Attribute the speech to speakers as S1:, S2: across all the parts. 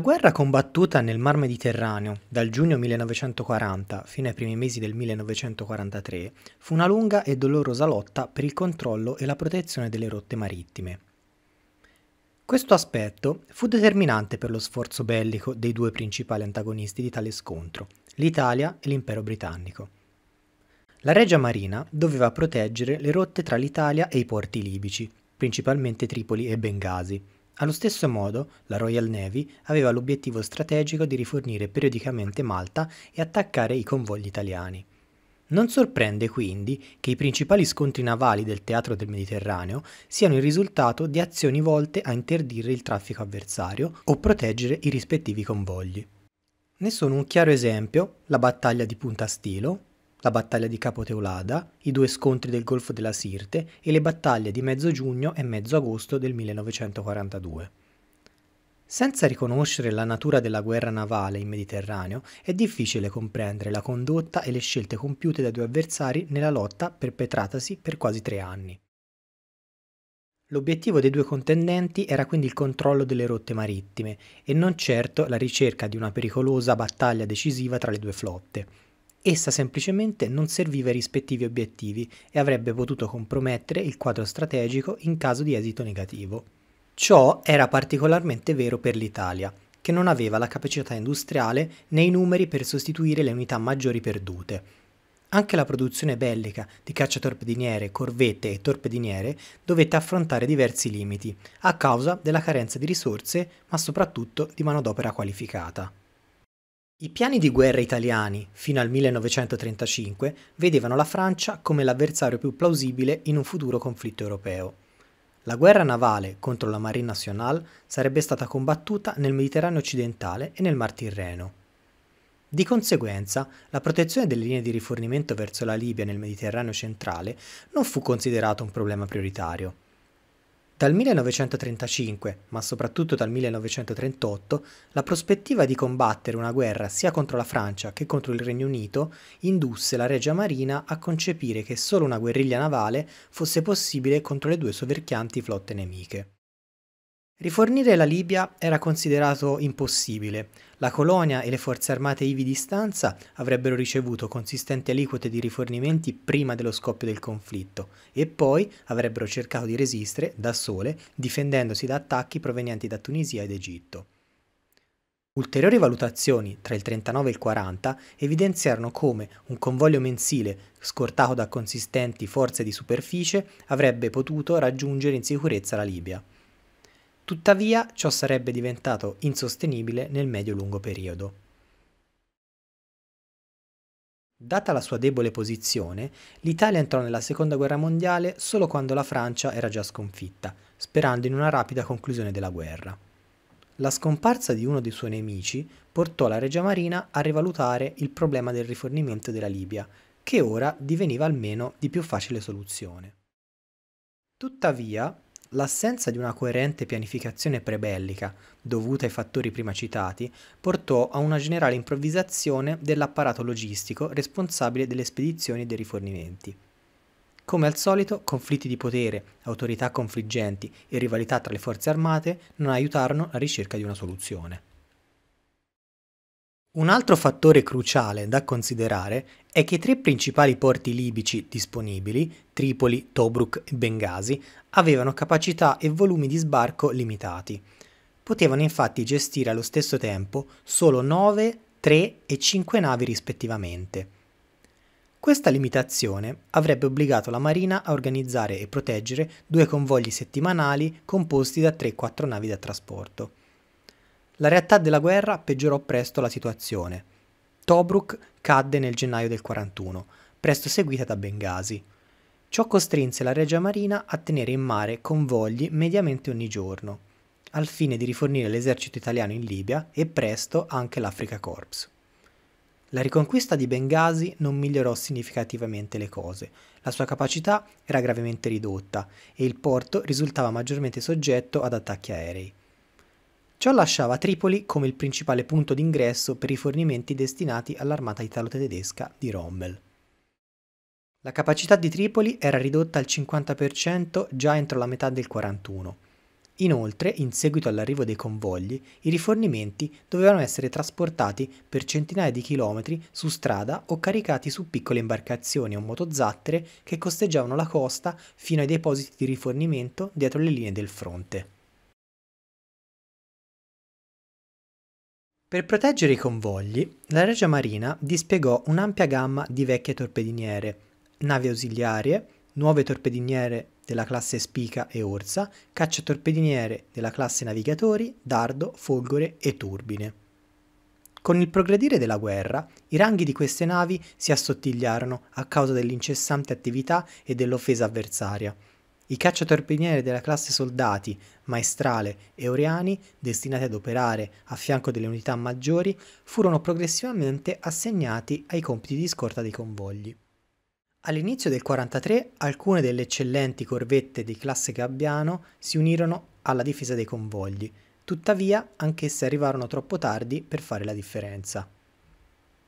S1: La guerra combattuta nel Mar Mediterraneo dal giugno 1940 fino ai primi mesi del 1943 fu una lunga e dolorosa lotta per il controllo e la protezione delle rotte marittime. Questo aspetto fu determinante per lo sforzo bellico dei due principali antagonisti di tale scontro, l'Italia e l'impero britannico. La Regia Marina doveva proteggere le rotte tra l'Italia e i porti libici, principalmente Tripoli e Bengasi, allo stesso modo, la Royal Navy aveva l'obiettivo strategico di rifornire periodicamente Malta e attaccare i convogli italiani. Non sorprende quindi che i principali scontri navali del teatro del Mediterraneo siano il risultato di azioni volte a interdire il traffico avversario o proteggere i rispettivi convogli. Ne sono un chiaro esempio la battaglia di Punta Stilo, la battaglia di Capo Teulada, i due scontri del Golfo della Sirte e le battaglie di mezzo giugno e mezzo agosto del 1942. Senza riconoscere la natura della guerra navale in Mediterraneo, è difficile comprendere la condotta e le scelte compiute dai due avversari nella lotta perpetratasi per quasi tre anni. L'obiettivo dei due contendenti era quindi il controllo delle rotte marittime e non certo la ricerca di una pericolosa battaglia decisiva tra le due flotte, Essa semplicemente non serviva ai rispettivi obiettivi e avrebbe potuto compromettere il quadro strategico in caso di esito negativo. Ciò era particolarmente vero per l'Italia, che non aveva la capacità industriale né i numeri per sostituire le unità maggiori perdute. Anche la produzione bellica di cacciatorpediniere, corvette e torpediniere dovette affrontare diversi limiti, a causa della carenza di risorse, ma soprattutto di manodopera qualificata. I piani di guerra italiani, fino al 1935, vedevano la Francia come l'avversario più plausibile in un futuro conflitto europeo. La guerra navale contro la Marine Nationale sarebbe stata combattuta nel Mediterraneo occidentale e nel Mar Tirreno. Di conseguenza, la protezione delle linee di rifornimento verso la Libia nel Mediterraneo centrale non fu considerata un problema prioritario. Dal 1935, ma soprattutto dal 1938, la prospettiva di combattere una guerra sia contro la Francia che contro il Regno Unito indusse la Regia Marina a concepire che solo una guerriglia navale fosse possibile contro le due soverchianti flotte nemiche. Rifornire la Libia era considerato impossibile, la colonia e le forze armate ivi di stanza avrebbero ricevuto consistenti aliquote di rifornimenti prima dello scoppio del conflitto e poi avrebbero cercato di resistere da sole difendendosi da attacchi provenienti da Tunisia ed Egitto. Ulteriori valutazioni tra il 39 e il 40 evidenziarono come un convoglio mensile, scortato da consistenti forze di superficie, avrebbe potuto raggiungere in sicurezza la Libia. Tuttavia ciò sarebbe diventato insostenibile nel medio-lungo periodo. Data la sua debole posizione, l'Italia entrò nella Seconda Guerra Mondiale solo quando la Francia era già sconfitta, sperando in una rapida conclusione della guerra. La scomparsa di uno dei suoi nemici portò la Regia Marina a rivalutare il problema del rifornimento della Libia, che ora diveniva almeno di più facile soluzione. Tuttavia, L'assenza di una coerente pianificazione prebellica, dovuta ai fattori prima citati, portò a una generale improvvisazione dell'apparato logistico responsabile delle spedizioni e dei rifornimenti. Come al solito, conflitti di potere, autorità confliggenti e rivalità tra le forze armate non aiutarono la ricerca di una soluzione. Un altro fattore cruciale da considerare è che i tre principali porti libici disponibili, Tripoli, Tobruk e Bengasi, avevano capacità e volumi di sbarco limitati. Potevano infatti gestire allo stesso tempo solo 9, 3 e 5 navi rispettivamente. Questa limitazione avrebbe obbligato la Marina a organizzare e proteggere due convogli settimanali composti da 3-4 navi da trasporto. La realtà della guerra peggiorò presto la situazione. Tobruk cadde nel gennaio del 41, presto seguita da Bengasi. Ciò costrinse la Regia Marina a tenere in mare convogli mediamente ogni giorno, al fine di rifornire l'esercito italiano in Libia e presto anche l'Africa Corps. La riconquista di Bengasi non migliorò significativamente le cose, la sua capacità era gravemente ridotta e il porto risultava maggiormente soggetto ad attacchi aerei. Ciò lasciava Tripoli come il principale punto d'ingresso per i fornimenti destinati all'armata italo-tedesca di Rommel. La capacità di Tripoli era ridotta al 50% già entro la metà del 41. Inoltre, in seguito all'arrivo dei convogli, i rifornimenti dovevano essere trasportati per centinaia di chilometri su strada o caricati su piccole imbarcazioni o motozattere che costeggiavano la costa fino ai depositi di rifornimento dietro le linee del fronte. Per proteggere i convogli, la Regia Marina dispiegò un'ampia gamma di vecchie torpediniere, navi ausiliarie, nuove torpediniere della classe Spica e Orsa, cacciatorpediniere della classe Navigatori, Dardo, Folgore e Turbine. Con il progredire della guerra, i ranghi di queste navi si assottigliarono a causa dell'incessante attività e dell'offesa avversaria, i cacciatorpedinieri della classe soldati, maestrale e oriani, destinati ad operare a fianco delle unità maggiori, furono progressivamente assegnati ai compiti di scorta dei convogli. All'inizio del 43 alcune delle eccellenti corvette di classe Gabbiano si unirono alla difesa dei convogli, tuttavia anch'esse arrivarono troppo tardi per fare la differenza.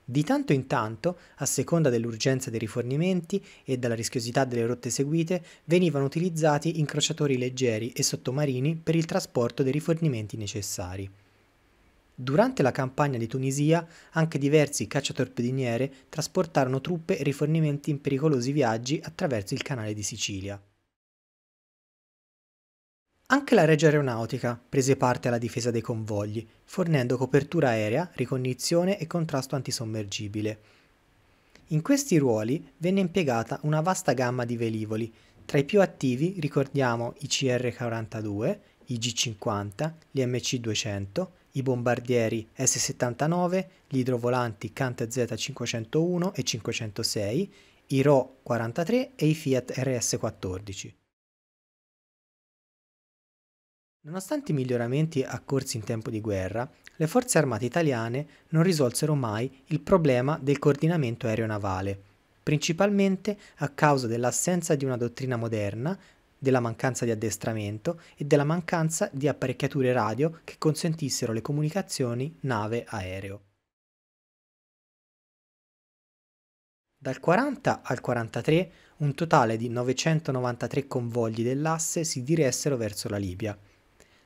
S1: Di tanto in tanto, a seconda dell'urgenza dei rifornimenti e della rischiosità delle rotte seguite, venivano utilizzati incrociatori leggeri e sottomarini per il trasporto dei rifornimenti necessari. Durante la campagna di Tunisia, anche diversi cacciatorpediniere trasportarono truppe e rifornimenti in pericolosi viaggi attraverso il canale di Sicilia. Anche la Regia Aeronautica prese parte alla difesa dei convogli, fornendo copertura aerea, ricognizione e contrasto antisommergibile. In questi ruoli venne impiegata una vasta gamma di velivoli. Tra i più attivi ricordiamo i CR-42, i G-50, gli MC-200, i bombardieri S-79, gli idrovolanti Kant Z-501 e 506, i RO-43 e i Fiat RS-14. Nonostante i miglioramenti accorsi in tempo di guerra, le forze armate italiane non risolsero mai il problema del coordinamento aeronavale, principalmente a causa dell'assenza di una dottrina moderna, della mancanza di addestramento e della mancanza di apparecchiature radio che consentissero le comunicazioni nave-aereo. Dal 40 al 43 un totale di 993 convogli dell'asse si diressero verso la Libia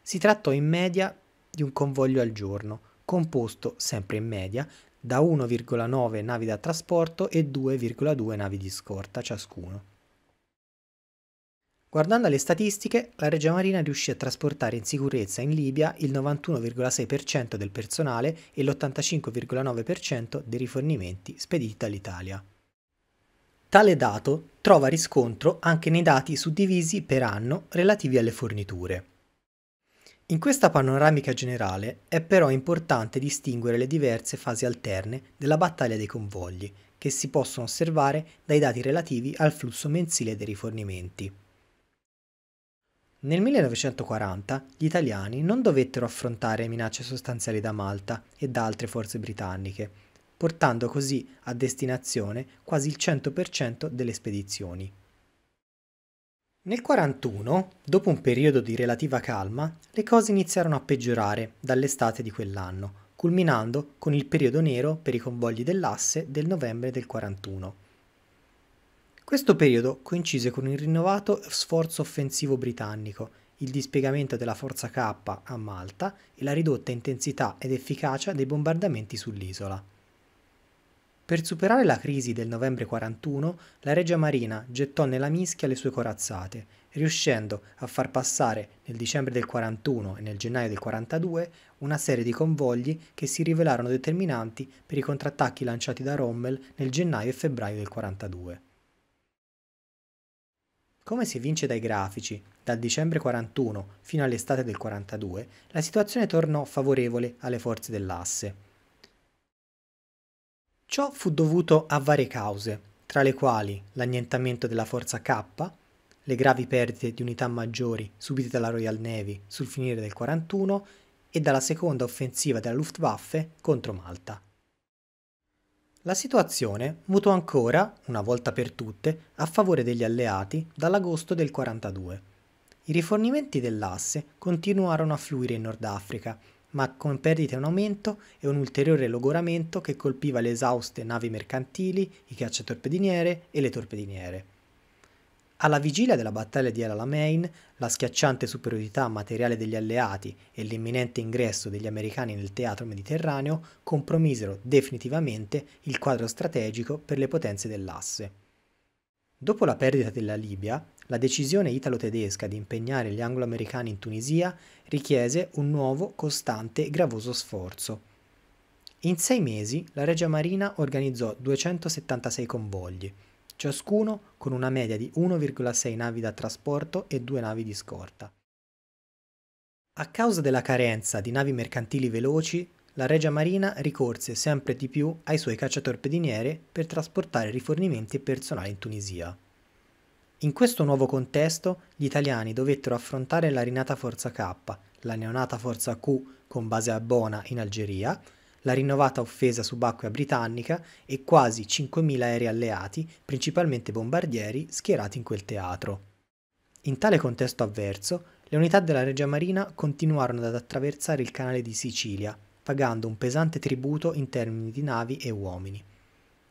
S1: si trattò in media di un convoglio al giorno, composto sempre in media da 1,9 navi da trasporto e 2,2 navi di scorta ciascuno. Guardando alle statistiche, la Regia Marina riuscì a trasportare in sicurezza in Libia il 91,6% del personale e l'85,9% dei rifornimenti spediti dall'Italia. Tale dato trova riscontro anche nei dati suddivisi per anno relativi alle forniture. In questa panoramica generale è però importante distinguere le diverse fasi alterne della battaglia dei convogli, che si possono osservare dai dati relativi al flusso mensile dei rifornimenti. Nel 1940 gli italiani non dovettero affrontare minacce sostanziali da Malta e da altre forze britanniche, portando così a destinazione quasi il 100% delle spedizioni. Nel 1941, dopo un periodo di relativa calma, le cose iniziarono a peggiorare dall'estate di quell'anno, culminando con il periodo nero per i convogli dell'asse del novembre del 1941. Questo periodo coincise con il rinnovato sforzo offensivo britannico, il dispiegamento della forza K a Malta e la ridotta intensità ed efficacia dei bombardamenti sull'isola. Per superare la crisi del novembre 41, la Regia Marina gettò nella mischia le sue corazzate, riuscendo a far passare nel dicembre del 41 e nel gennaio del 42 una serie di convogli che si rivelarono determinanti per i contrattacchi lanciati da Rommel nel gennaio e febbraio del 42. Come si evince dai grafici, dal dicembre 41 fino all'estate del 42, la situazione tornò favorevole alle forze dell'asse. Ciò fu dovuto a varie cause, tra le quali l'annientamento della forza K, le gravi perdite di unità maggiori subite dalla Royal Navy sul finire del 41 e dalla seconda offensiva della Luftwaffe contro Malta. La situazione mutò ancora, una volta per tutte, a favore degli alleati dall'agosto del 42. I rifornimenti dell'asse continuarono a fluire in Nord Africa ma con perdite in aumento e un ulteriore logoramento che colpiva le esauste navi mercantili, i cacciatorpediniere e le torpediniere. Alla vigilia della battaglia di El Alamein, la schiacciante superiorità materiale degli alleati e l'imminente ingresso degli americani nel teatro mediterraneo compromisero definitivamente il quadro strategico per le potenze dell'asse. Dopo la perdita della Libia, la decisione italo-tedesca di impegnare gli anglo-americani in Tunisia richiese un nuovo, costante e gravoso sforzo. In sei mesi la Regia Marina organizzò 276 convogli, ciascuno con una media di 1,6 navi da trasporto e due navi di scorta. A causa della carenza di navi mercantili veloci, la Regia Marina ricorse sempre di più ai suoi cacciatorpediniere per trasportare rifornimenti e personale in Tunisia. In questo nuovo contesto gli italiani dovettero affrontare la rinata Forza K, la neonata Forza Q con base a Bona in Algeria, la rinnovata offesa subacquea britannica e quasi 5.000 aerei alleati, principalmente bombardieri, schierati in quel teatro. In tale contesto avverso, le unità della Regia Marina continuarono ad attraversare il canale di Sicilia, pagando un pesante tributo in termini di navi e uomini.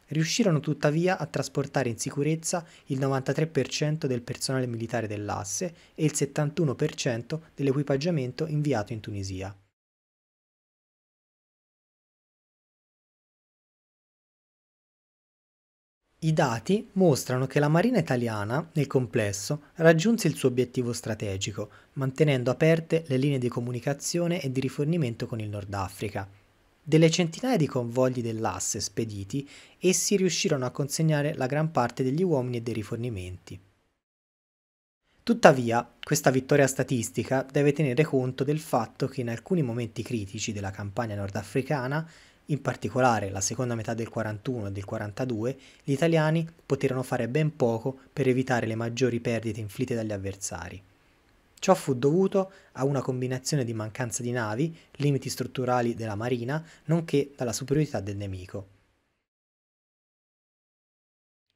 S1: Riuscirono tuttavia a trasportare in sicurezza il 93% del personale militare dell'asse e il 71% dell'equipaggiamento inviato in Tunisia. I dati mostrano che la Marina italiana, nel complesso, raggiunse il suo obiettivo strategico, mantenendo aperte le linee di comunicazione e di rifornimento con il Nord Africa, delle centinaia di convogli dell'asse spediti, essi riuscirono a consegnare la gran parte degli uomini e dei rifornimenti. Tuttavia, questa vittoria statistica deve tenere conto del fatto che in alcuni momenti critici della campagna nordafricana, in particolare la seconda metà del 41 e del 42, gli italiani poterono fare ben poco per evitare le maggiori perdite inflitte dagli avversari. Ciò fu dovuto a una combinazione di mancanza di navi, limiti strutturali della marina, nonché dalla superiorità del nemico.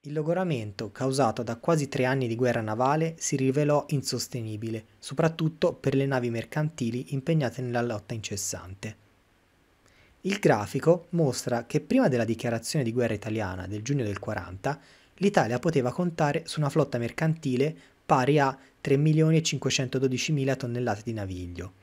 S1: Il logoramento causato da quasi tre anni di guerra navale si rivelò insostenibile, soprattutto per le navi mercantili impegnate nella lotta incessante. Il grafico mostra che prima della dichiarazione di guerra italiana del giugno del 40, l'Italia poteva contare su una flotta mercantile pari a 3.512.000 tonnellate di naviglio.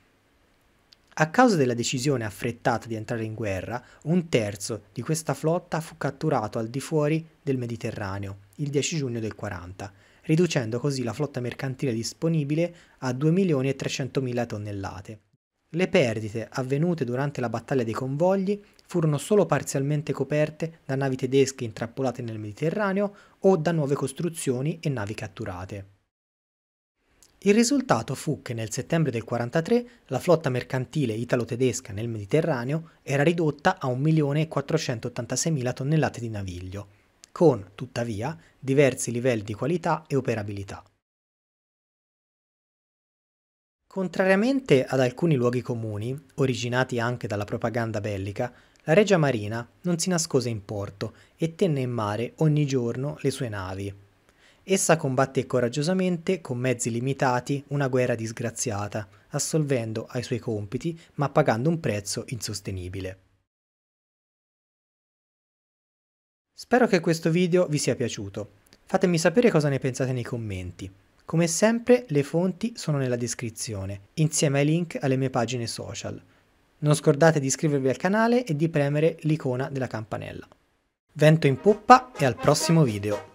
S1: A causa della decisione affrettata di entrare in guerra, un terzo di questa flotta fu catturato al di fuori del Mediterraneo il 10 giugno del 40, riducendo così la flotta mercantile disponibile a 2.300.000 tonnellate. Le perdite avvenute durante la battaglia dei convogli furono solo parzialmente coperte da navi tedesche intrappolate nel Mediterraneo o da nuove costruzioni e navi catturate. Il risultato fu che nel settembre del 43 la flotta mercantile italo-tedesca nel Mediterraneo era ridotta a 1.486.000 tonnellate di naviglio, con, tuttavia, diversi livelli di qualità e operabilità. Contrariamente ad alcuni luoghi comuni, originati anche dalla propaganda bellica, la Regia Marina non si nascose in porto e tenne in mare ogni giorno le sue navi, Essa combatté coraggiosamente, con mezzi limitati, una guerra disgraziata, assolvendo ai suoi compiti ma pagando un prezzo insostenibile. Spero che questo video vi sia piaciuto. Fatemi sapere cosa ne pensate nei commenti. Come sempre le fonti sono nella descrizione, insieme ai link alle mie pagine social. Non scordate di iscrivervi al canale e di premere l'icona della campanella. Vento in poppa e al prossimo video!